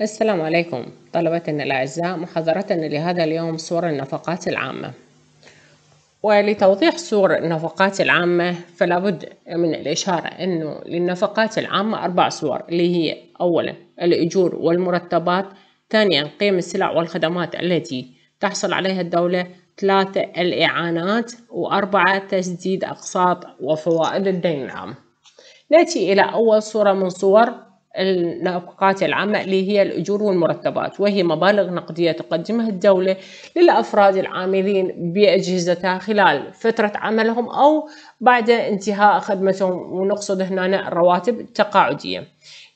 السلام عليكم طلبتنا الأعزاء محاضرتنا لهذا اليوم صور النفقات العامة ولتوضيح صور النفقات العامة فلا بد من الإشارة أنه للنفقات العامة أربع صور اللي هي أولا الأجور والمرتبات ثانيا قيم السلع والخدمات التي تحصل عليها الدولة ثلاثة الإعانات وأربعة تسديد أقساط وفوائد الدين العام نأتي إلى أول صورة من صور الأوقات العامة اللي هي الأجور والمرتبات وهي مبالغ نقدية تقدمها الدولة للأفراد العاملين بأجهزتها خلال فترة عملهم أو بعد انتهاء خدمتهم ونقصد هنا الرواتب التقاعدية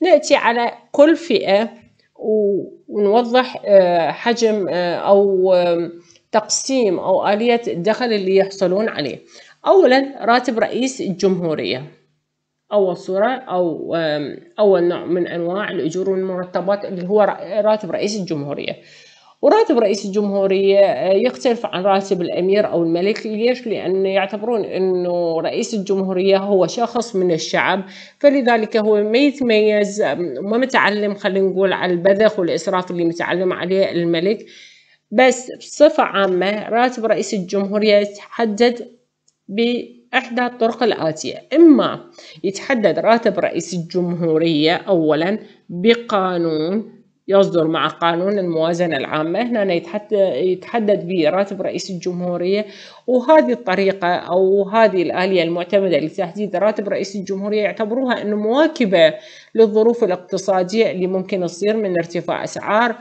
نأتي على كل فئة ونوضح آه، حجم آه، أو آه، تقسيم أو آلية الدخل اللي يحصلون عليه أولا راتب رئيس الجمهورية أول صورة أو أول نوع من أنواع الأجور والمرتبات اللي هو راتب رئيس الجمهورية وراتب رئيس الجمهورية آه، يختلف عن راتب الأمير أو الملك ليش؟ لأن يعتبرون أنه رئيس الجمهورية هو شخص من الشعب فلذلك هو ما يتميز ما متعلم خلينا نقول على البذخ والإسراف اللي متعلم عليه الملك بس بصفة عامة راتب رئيس الجمهورية يتحدد ب إحدى الطرق الآتية إما يتحدد راتب رئيس الجمهورية أولا بقانون يصدر مع قانون الموازنة العامة هنا يتحدد به راتب رئيس الجمهورية وهذه الطريقة أو هذه الآلية المعتمدة لتحديد راتب رئيس الجمهورية يعتبروها أنه مواكبة للظروف الاقتصادية اللي ممكن تصير من ارتفاع أسعار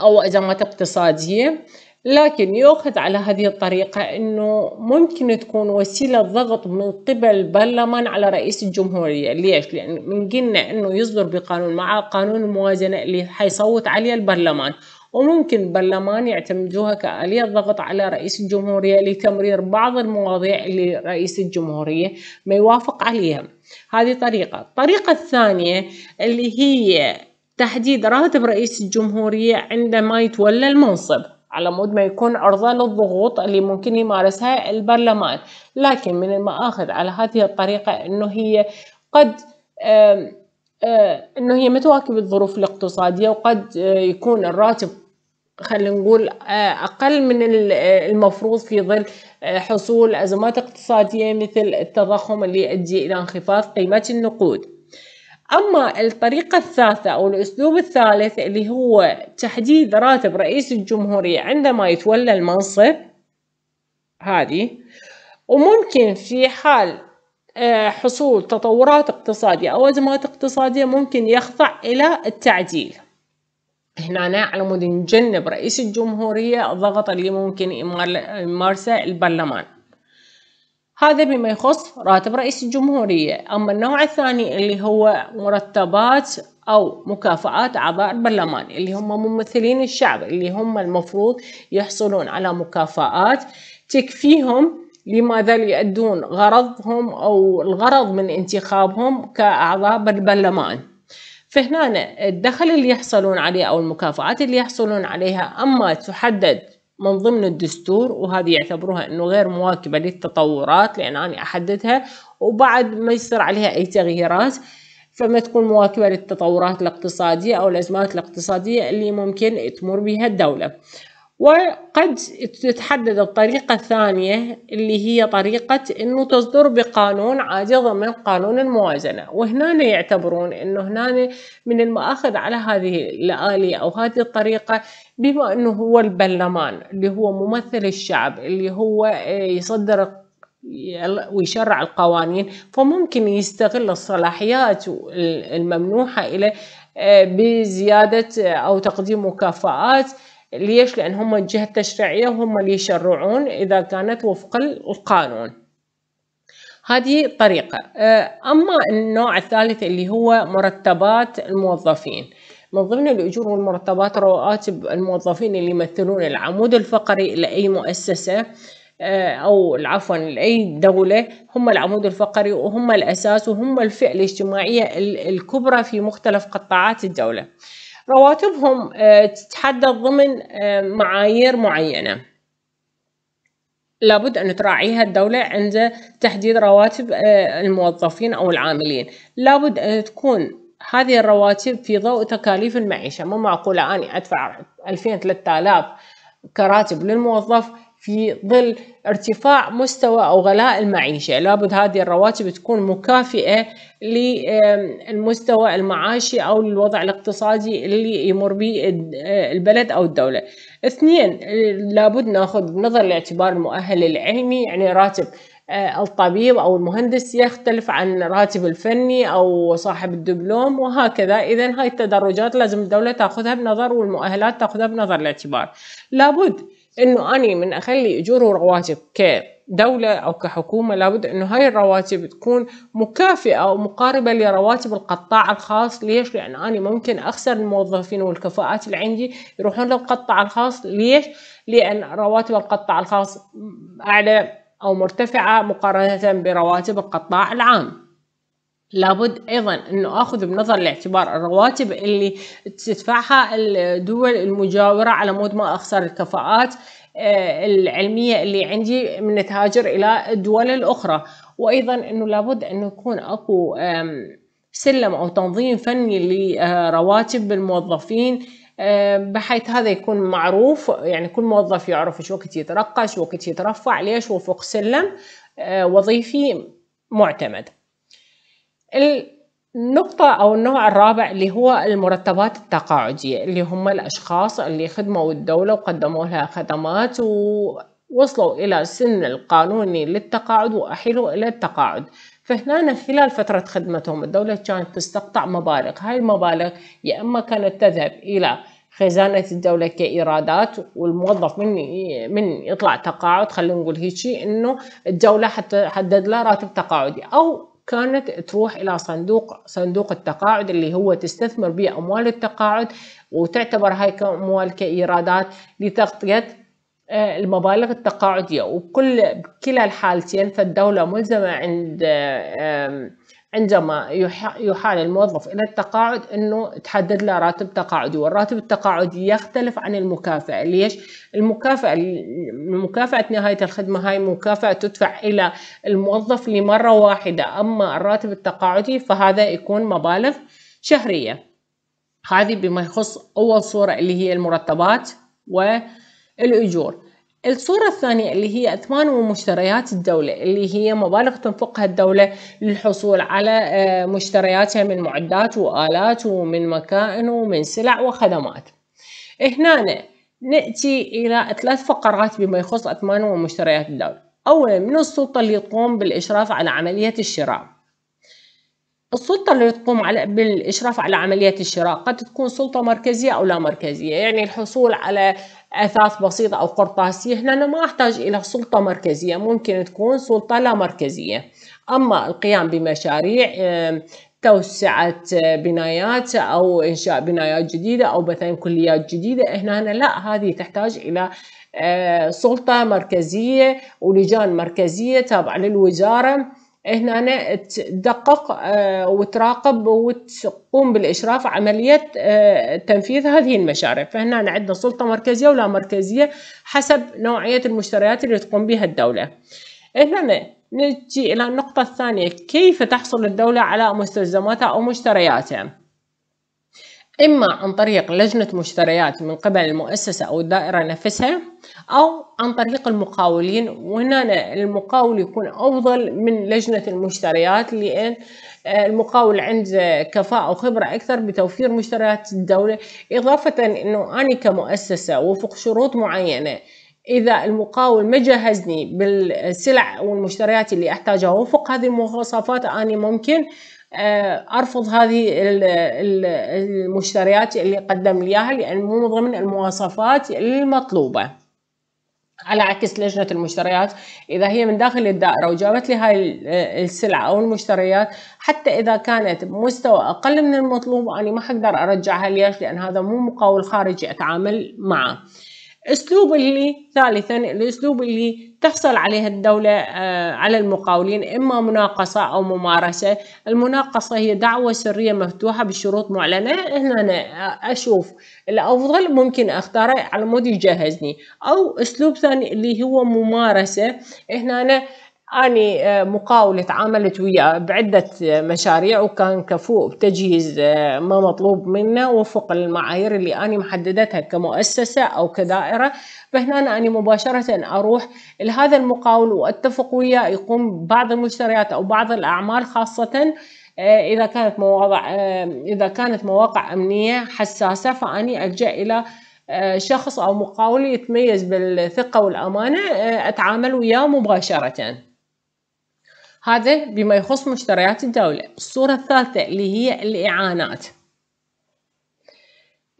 أو أزمات اقتصادية لكن يؤخذ على هذه الطريقة أنه ممكن تكون وسيلة ضغط من قبل البرلمان على رئيس الجمهورية ليش؟ لأن من قلنا أنه يصدر بقانون مع قانون الموازنة اللي حيصوت عليه البرلمان وممكن البرلمان يعتمدوها كآلية ضغط على رئيس الجمهورية لتمرير بعض المواضيع اللي رئيس الجمهورية ما يوافق عليها هذه طريقة الطريقة الثانية اللي هي تحديد راتب رئيس الجمهورية عندما يتولى المنصب على مود ما يكون عرضة للضغوط اللي ممكن يمارسها البرلمان لكن من المآخذ على هذه الطريقة أنه هي قد أنه هي متواكب الظروف الاقتصادية وقد آه، يكون الراتب خلينا نقول آه، أقل من آه، المفروض في ظل حصول أزمات اقتصادية مثل التضخم اللي يؤدي إلى انخفاض قيمة النقود أما الطريقة الثالثة أو الأسلوب الثالث اللي هو تحديد راتب رئيس الجمهورية عندما يتولى المنصب هذه وممكن في حال آه، حصول تطورات اقتصادية أو أزمات اقتصادية ممكن يخضع إلى التعديل هنا على مود نجنب رئيس الجمهورية الضغط اللي ممكن يمارسه البرلمان هذا بما يخص راتب رئيس الجمهورية أما النوع الثاني اللي هو مرتبات أو مكافآت أعضاء البرلمان اللي هم ممثلين الشعب اللي هم المفروض يحصلون على مكافآت تكفيهم لماذا يؤدون غرضهم أو الغرض من انتخابهم كأعضاء بالبرلمان فهنا الدخل اللي يحصلون عليه أو المكافآت اللي يحصلون عليها أما تحدد من ضمن الدستور وهذه يعتبروها انه غير مواكبة للتطورات لان انا احددها وبعد ما يصير عليها اي تغييرات فما تكون مواكبة للتطورات الاقتصادية او الازمات الاقتصادية اللي ممكن تمر بها الدولة وقد تتحدد الطريقة الثانية اللي هي طريقة انه تصدر بقانون عادي ضمن قانون الموازنة وهنا يعتبرون انه هنا من المآخذ على هذه الآلية او هذه الطريقة بما انه هو البرلمان اللي هو ممثل الشعب اللي هو آه، يصدر ويشرع القوانين فممكن يستغل الصلاحيات الممنوحة إليه آه، بزيادة آه، أو تقديم مكافآت ليش؟ لأن هم الجهة التشريعية وهم اللي يشرعون إذا كانت وفق القانون هذه طريقة آه، أما النوع الثالث اللي هو مرتبات الموظفين من ضمن الأجور والمرتبات رواتب الموظفين اللي يمثلون العمود الفقري لأي مؤسسة آه، أو عفوا لأي دولة هم العمود الفقري وهم الأساس وهم الفئة الاجتماعية الكبرى في مختلف قطاعات الدولة رواتبهم آه، تتحدد ضمن آه، معايير معينة لابد أن تراعيها الدولة عند تحديد رواتب آه، الموظفين أو العاملين لابد أن تكون هذه الرواتب في ضوء تكاليف المعيشة مو معقولة أني أدفع 2000 3000 كراتب للموظف في ظل ارتفاع مستوى او غلاء المعيشه، لابد هذه الرواتب تكون مكافئه للمستوى المعاشي او للوضع الاقتصادي اللي يمر به البلد او الدوله. اثنين لابد ناخذ بنظر الاعتبار المؤهل العلمي يعني راتب الطبيب او المهندس يختلف عن راتب الفني او صاحب الدبلوم وهكذا اذا هاي التدرجات لازم الدوله تاخذها بنظر والمؤهلات تاخذها بنظر الاعتبار لابد انه اني من اخلي اجور ورواتب كدولة او كحكومة لابد انه هاي الرواتب تكون مكافئة او مقاربة لرواتب القطاع الخاص ليش لان اني ممكن اخسر الموظفين والكفاءات اللي عندي يروحون للقطاع الخاص ليش لان رواتب القطاع الخاص اعلى او مرتفعة مقارنة برواتب القطاع العام لابد ايضا انه اخذ بنظر الاعتبار الرواتب اللي تدفعها الدول المجاوره على مود ما اخسر الكفاءات آه، العلميه اللي عندي من تهاجر الى الدول الاخرى وايضا انه لابد انه يكون اكو سلم او تنظيم فني لرواتب الموظفين آه، بحيث هذا يكون معروف يعني كل موظف يعرف ايش وقت يترقى شو وقت يترفع ليش وفق سلم آه، وظيفي معتمد النقطة أو النوع الرابع اللي هو المرتبات التقاعدية اللي هم الأشخاص اللي خدموا الدولة وقدموا لها خدمات ووصلوا إلى سن القانوني للتقاعد وأحيلوا إلى التقاعد فهنا خلال فترة خدمتهم الدولة كانت تستقطع مبالغ هاي المبالغ يا إما كانت تذهب إلى خزانة الدولة كإيرادات والموظف من من يطلع تقاعد خلينا نقول هيجي إنه الدولة حدد له راتب تقاعدي أو كانت تروح الى صندوق صندوق التقاعد اللي هو تستثمر به اموال التقاعد وتعتبر هاي كاموال كايرادات لتغطيه آه، المبالغ التقاعدية وكل كلا الحالتين فالدولة ملزمة عند عندما يحال الموظف إلى التقاعد أنه تحدد له راتب تقاعدي والراتب التقاعدي يختلف عن المكافأة ليش؟ المكافأة مكافأة نهاية الخدمة هاي مكافأة تدفع إلى الموظف لمرة واحدة أما الراتب التقاعدي فهذا يكون مبالغ شهرية هذه بما يخص أول صورة اللي هي المرتبات والأجور الصورة الثانية اللي هي أثمان ومشتريات الدولة اللي هي مبالغ تنفقها الدولة للحصول على آه، مشترياتها من معدات وآلات ومن مكائن ومن سلع وخدمات هنا نأتي إلى ثلاث فقرات بما يخص أثمان ومشتريات الدولة أولا من السلطة اللي تقوم بالإشراف على عملية الشراء السلطة اللي تقوم على بالإشراف على عمليات الشراء قد تكون سلطة مركزية أو لا مركزية يعني الحصول على أثاث بسيطة أو قرطاسية هنا أنا ما أحتاج إلى سلطة مركزية ممكن تكون سلطة لا مركزية أما القيام بمشاريع توسعة بنايات أو إنشاء بنايات جديدة أو مثلا كليات جديدة هنا أنا لا هذه تحتاج إلى آه، سلطة مركزية ولجان مركزية تابعة للوزارة هنا تدقق آه، وتراقب وتقوم بالإشراف عملية آه، تنفيذ هذه المشاريع فهنا عندنا سلطة مركزية ولا مركزية حسب نوعية المشتريات اللي تقوم بها الدولة هنا نجي إلى النقطة الثانية كيف تحصل الدولة على مستلزماتها أو مشترياتها إما عن طريق لجنة مشتريات من قبل المؤسسة أو الدائرة نفسها أو عن طريق المقاولين وهنا المقاول يكون أفضل من لجنة المشتريات لأن آه، المقاول عنده كفاءة وخبرة أكثر بتوفير مشتريات الدولة إضافة أنه أنا كمؤسسة وفق شروط معينة إذا المقاول ما جهزني بالسلع والمشتريات اللي أحتاجها وفق هذه المواصفات أنا ممكن آه، ارفض هذه المشتريات اللي قدم لي اياها لان مو ضمن المواصفات المطلوبه على عكس لجنة المشتريات إذا هي من داخل الدائرة وجابت لي هاي السلعة أو المشتريات حتى إذا كانت بمستوى أقل من المطلوب أنا ما حقدر أرجعها ليش لأن هذا مو مقاول خارجي أتعامل معه أسلوب اللي ثالثا الأسلوب اللي تحصل عليها الدولة آه، على المقاولين إما مناقصة أو ممارسة المناقصة هي دعوة سرية مفتوحة بشروط معلنة هنا أنا أشوف الأفضل ممكن أختاره على مود يجهزني أو أسلوب ثاني اللي هو ممارسة هنا أنا أنا آه، مقاولة عملت وياه بعدة مشاريع وكان كفوء بتجهيز آه، ما مطلوب منه وفق المعايير اللي أنا محددتها كمؤسسة أو كدائرة فهنا أنا مباشرة أروح لهذا المقاول وأتفق وياه يقوم بعض المشتريات أو بعض الأعمال خاصةً آه، اذا كانت مواضع اذا كانت مواقع امنيه حساسه فاني الجا الى شخص او مقاول يتميز بالثقه والامانه اتعامل وياه مباشره هذا بما يخص مشتريات الدولة الصورة الثالثة اللي هي الإعانات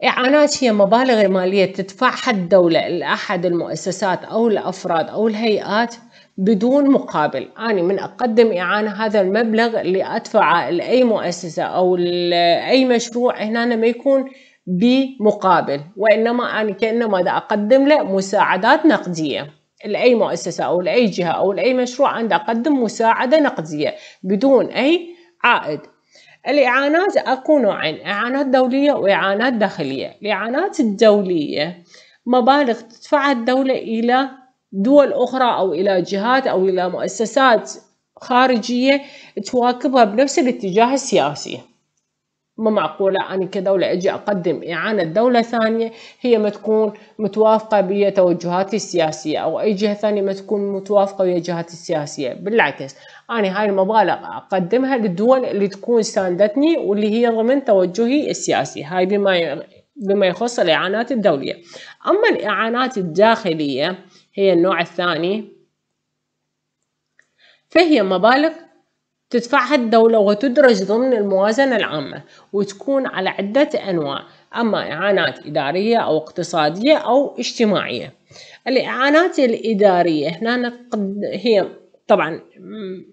إعانات هي مبالغ مالية تدفعها الدولة لأحد المؤسسات أو الأفراد أو الهيئات بدون مقابل أنا من أقدم إعانة هذا المبلغ اللي أدفعه لأي مؤسسة أو لأي مشروع هنا ما يكون بمقابل وإنما أنا كأنما أقدم له مساعدات نقدية لأي مؤسسة أو لأي جهة أو لأي مشروع أن أقدم مساعدة نقدية بدون أي عائد الإعانات أكو نوعين إعانات دولية وإعانات داخلية الإعانات الدولية مبالغ تدفعها الدولة إلى دول أخرى أو إلى جهات أو إلى مؤسسات خارجية تواكبها بنفس الاتجاه السياسي ما معقولة أنا كدولة أجي أقدم إعانة دولة ثانية هي ما تكون متوافقة بيا توجهاتي السياسية أو أي جهة ثانية ما تكون متوافقة ويا جهاتي السياسية بالعكس أنا هاي المبالغ أقدمها للدول اللي تكون ساندتني واللي هي ضمن توجهي السياسي هاي بما بما يخص الإعانات الدولية أما الإعانات الداخلية هي النوع الثاني فهي مبالغ تدفعها الدولة وتدرج ضمن الموازنة العامة وتكون على عدة أنواع أما إعانات إدارية أو اقتصادية أو اجتماعية الإعانات الإدارية هنا نقد هي طبعا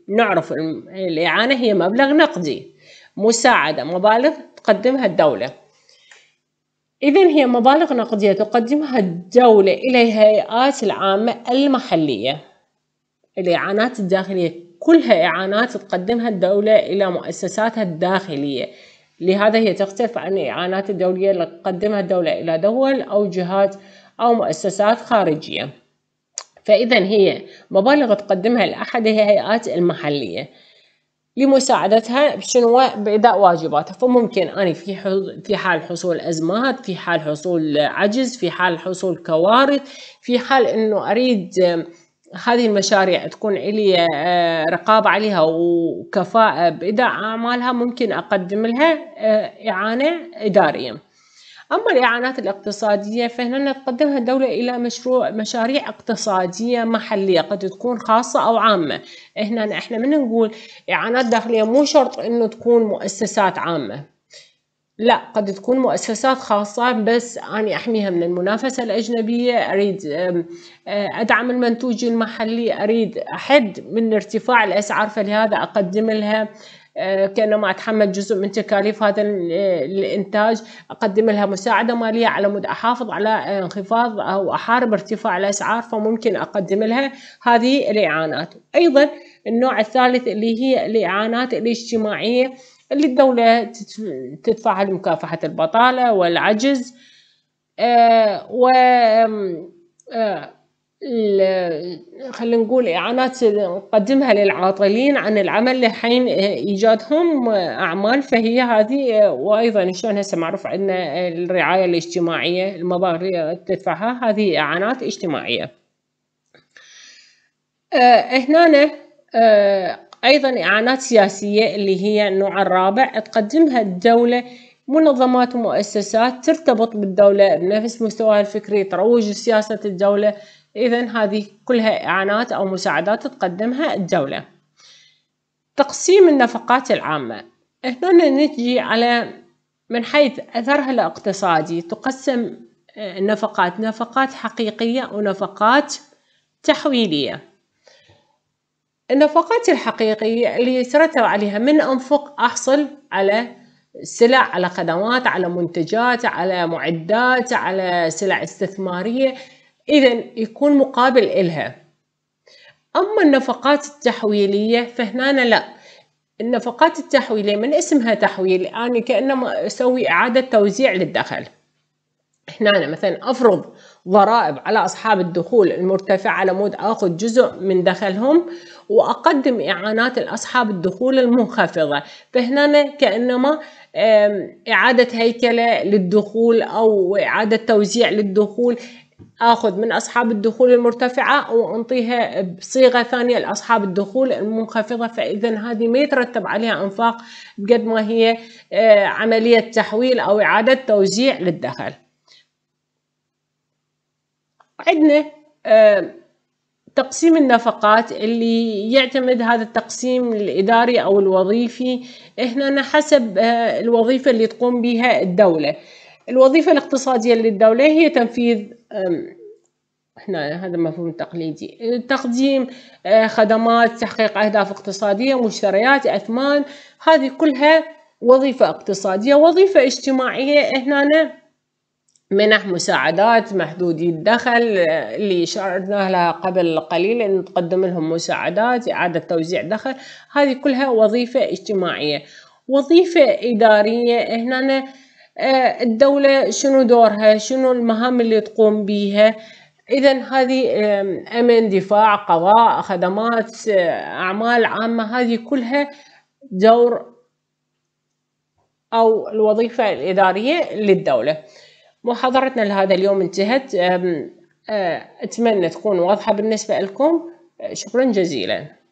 نعرف الإعانة هي مبلغ نقدي مساعدة مبالغ تقدمها الدولة إذا هي مبالغ نقدية تقدمها الدولة إلى الهيئات العامة المحلية الإعانات الداخلية كلها إعانات تقدمها الدولة إلى مؤسساتها الداخلية لهذا هي تختلف عن الإعانات الدولية اللي تقدمها الدولة إلى دول أو جهات أو مؤسسات خارجية فإذا هي مبالغ تقدمها لأحد الهيئات المحلية لمساعدتها بشنو باداء واجباتها فممكن انا في في حال حصول ازمات في حال حصول عجز في حال حصول كوارث في حال انه اريد هذه المشاريع تكون لي آه، رقابة عليها وكفاءة بإداء أعمالها ممكن أقدم لها آه، إعانة إدارية أما الإعانات الاقتصادية فهنا تقدمها الدولة إلى مشروع مشاريع اقتصادية محلية قد تكون خاصة أو عامة هنا إحنا من نقول إعانات داخلية مو شرط إنه تكون مؤسسات عامة لأ، قد تكون مؤسسات خاصة بس أني أحميها من المنافسة الأجنبية، أريد أه، أدعم المنتوج المحلي، أريد أحد من ارتفاع الأسعار فلهذا أقدم لها أه، كأنما أتحمل جزء من تكاليف هذا أه، الإنتاج، أقدم لها مساعدة مالية على مود أحافظ على انخفاض أو أحارب ارتفاع الأسعار، فممكن أقدم لها هذه الإعانات، أيضًا النوع الثالث اللي هي الإعانات الاجتماعية. للدولة تدفع لمكافحة البطالة والعجز آه، و آه، خلينا نقول إعانات نقدمها للعاطلين عن العمل لحين آه، إيجادهم أعمال فهي هذه وأيضا شلون هسه معروف عندنا الرعاية الاجتماعية المبالغ تدفعها هذه إعانات اجتماعية هنا أيضا إعانات سياسية اللي هي النوع الرابع تقدمها الدولة منظمات ومؤسسات ترتبط بالدولة بنفس مستواها الفكري تروج لسياسة الدولة إذا هذه كلها إعانات أو مساعدات تقدمها الدولة تقسيم النفقات العامة هنا نجي على من حيث أثرها الاقتصادي تقسم النفقات آه، نفقات حقيقية ونفقات تحويلية النفقات الحقيقية اللي يترتب عليها من أنفق أحصل على سلع على خدمات على منتجات على معدات على سلع استثمارية إذا يكون مقابل إلها أما النفقات التحويلية فهنا لا النفقات التحويلية من اسمها تحويل أنا يعني كأنما أسوي إعادة توزيع للدخل هنا مثلا أفرض ضرائب على أصحاب الدخول المرتفعة على مود أخذ جزء من دخلهم واقدم اعانات لاصحاب الدخول المنخفضه فهنا كانما اعاده هيكله للدخول او اعاده توزيع للدخول اخذ من اصحاب الدخول المرتفعه وانطيها بصيغه ثانيه لاصحاب الدخول المنخفضه فاذا هذه ما يترتب عليها انفاق بقد ما هي عمليه تحويل او اعاده توزيع للدخل. عندنا تقسيم النفقات اللي يعتمد هذا التقسيم الإداري أو الوظيفي هنا حسب آه، الوظيفة اللي تقوم بها الدولة الوظيفة الاقتصادية للدولة هي تنفيذ هنا هذا مفهوم تقليدي تقديم آه، خدمات تحقيق أهداف اقتصادية مشتريات أثمان هذه كلها وظيفة اقتصادية وظيفة اجتماعية هنا منح مساعدات محدودي الدخل آه، اللي شرنا لها قبل قليل ان تقدم لهم مساعدات اعادة توزيع دخل هذه كلها وظيفة اجتماعية وظيفة ادارية هنا آه، الدولة شنو دورها شنو المهام اللي تقوم بيها اذا هذه امن دفاع قضاء خدمات آه، اعمال عامة هذه كلها دور او الوظيفة الادارية للدولة محاضرتنا لهذا اليوم انتهت أتمنى تكون واضحة بالنسبة لكم شكرا جزيلا